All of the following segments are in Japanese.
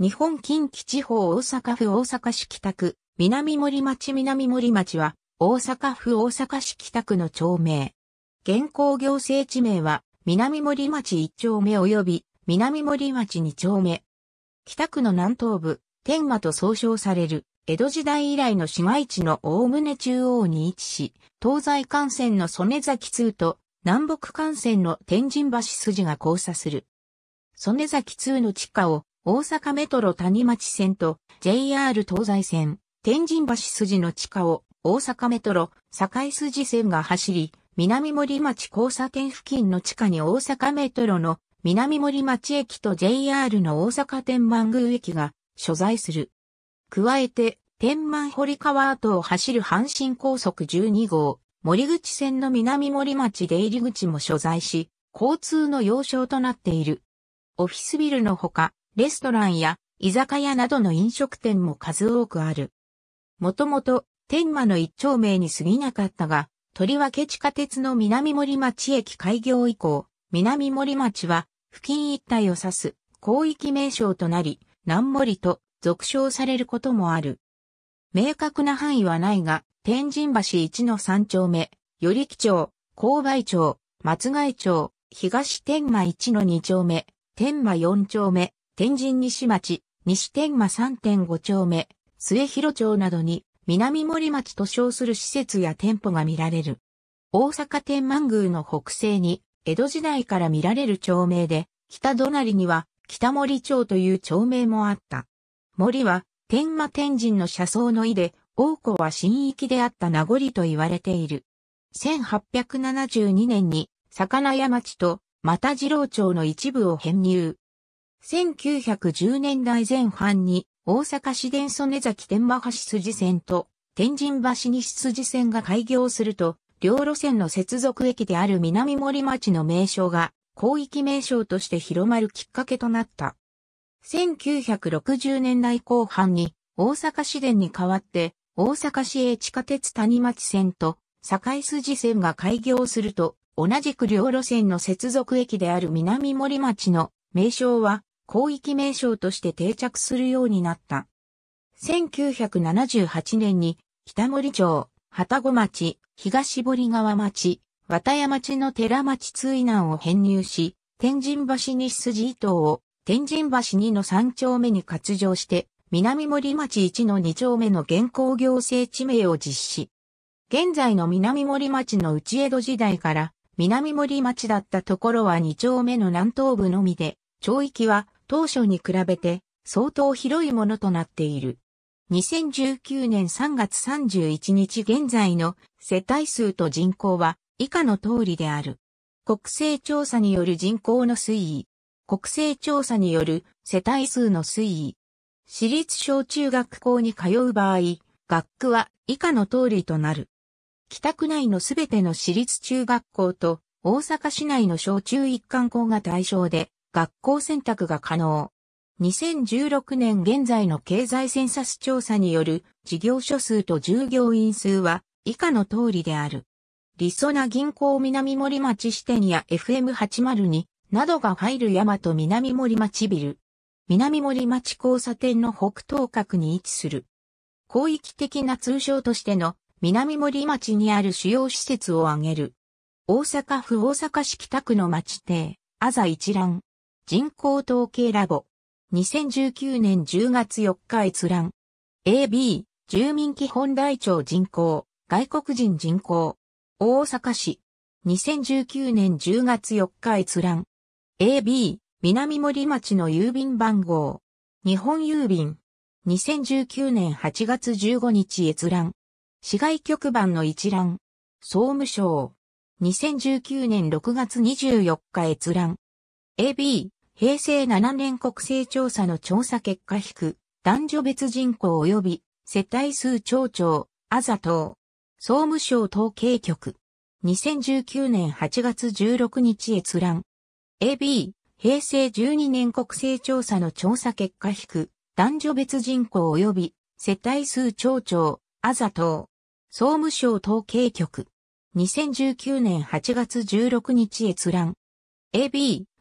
日本近畿地方大阪府大阪市北区、南森町南森町は、大阪府大阪市北区の町名。現行行政地名は、南森町1丁目及び、南森町2丁目。北区の南東部、天馬と総称される、江戸時代以来の市街地の大棟中央に位置し、東西幹線の曽根崎通と南北幹線の天神橋筋が交差する。曽根崎通の地下を大阪メトロ谷町線と JR 東西線、天神橋筋の地下を大阪メトロ堺筋線が走り、南森町交差点付近の地下に大阪メトロの南森町駅と JR の大阪天満宮駅が所在する。加えて、天満堀川跡を走る阪神高速12号、森口線の南森町出入り口も所在し、交通の要衝となっている。オフィスビルのほか、レストランや居酒屋などの飲食店も数多くある。もともと天満の一丁目に過ぎなかったが、とりわけ地下鉄の南森町駅開業以降、南森町は付近一帯を指す広域名称となり、南森と俗称されることもある。明確な範囲はないが、天神橋一の三丁目、寄木町、勾配町、松貝町、東天満一の二丁目、天満四丁目、天神西町、西天満3.5丁目、末広町などに、南森町と称する施設や店舗が見られる。大阪天満宮の北西に、江戸時代から見られる町名で、北隣には、北森町という町名もあった。森は、天満天神の車窓の井で、王子は新域であった名残と言われている。1872年に、魚屋町と、又次郎町の一部を編入。1910年代前半に大阪市電曽根崎天馬橋筋線と天神橋西筋線が開業すると、両路線の接続駅である南森町の名称が広域名称として広まるきっかけとなった。1960年代後半に大阪市電に代わって大阪市営地下鉄谷町線と堺筋線が開業すると同じく両路線の接続駅である南森町の名称は広域名称として定着するようになった。1978年に北森町、旗子町、東堀川町、綿谷町の寺町通南を編入し、天神橋西筋伊東を天神橋2の3丁目に割上して、南森町1の2丁目の現行行政地名を実施。現在の南森町の内江戸時代から、南森町だったところは2丁目の南東部のみで、町域は当初に比べて相当広いものとなっている。2019年3月31日現在の世帯数と人口は以下の通りである。国勢調査による人口の推移。国勢調査による世帯数の推移。私立小中学校に通う場合、学区は以下の通りとなる。北区内のすべての私立中学校と大阪市内の小中一貫校が対象で、学校選択が可能。2016年現在の経済センサス調査による事業所数と従業員数は以下の通りである。りそな銀行南森町支店や FM802 などが入る大和南森町ビル。南森町交差点の北東角に位置する。広域的な通称としての南森町にある主要施設を挙げる。大阪府大阪市北区の町邸、あざ一覧。人口統計ラボ。2019年10月4日閲覧。AB、住民基本台帳人口、外国人人口。大阪市。2019年10月4日閲覧。AB、南森町の郵便番号。日本郵便。2019年8月15日閲覧。市外局番の一覧。総務省。2019年6月24日閲覧。AB、平成7年国勢調査の調査結果引く、男女別人口及び世帯数町長、あざとウ。総務省統計局。2019年8月16日閲覧。AB、平成12年国勢調査の調査結果引く、男女別人口及び世帯数町長、あざとウ。総務省統計局。2019年8月16日閲覧。AB、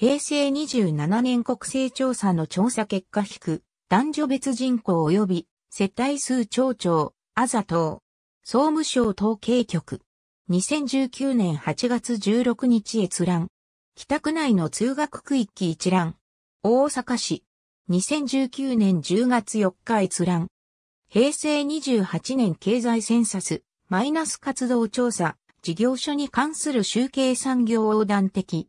平成27年国勢調査の調査結果引く、男女別人口及び世帯数町長、あざと総務省統計局。2019年8月16日閲覧。北区内の通学区域一覧。大阪市。2019年10月4日閲覧。平成28年経済センサス、マイナス活動調査、事業所に関する集計産業横断的。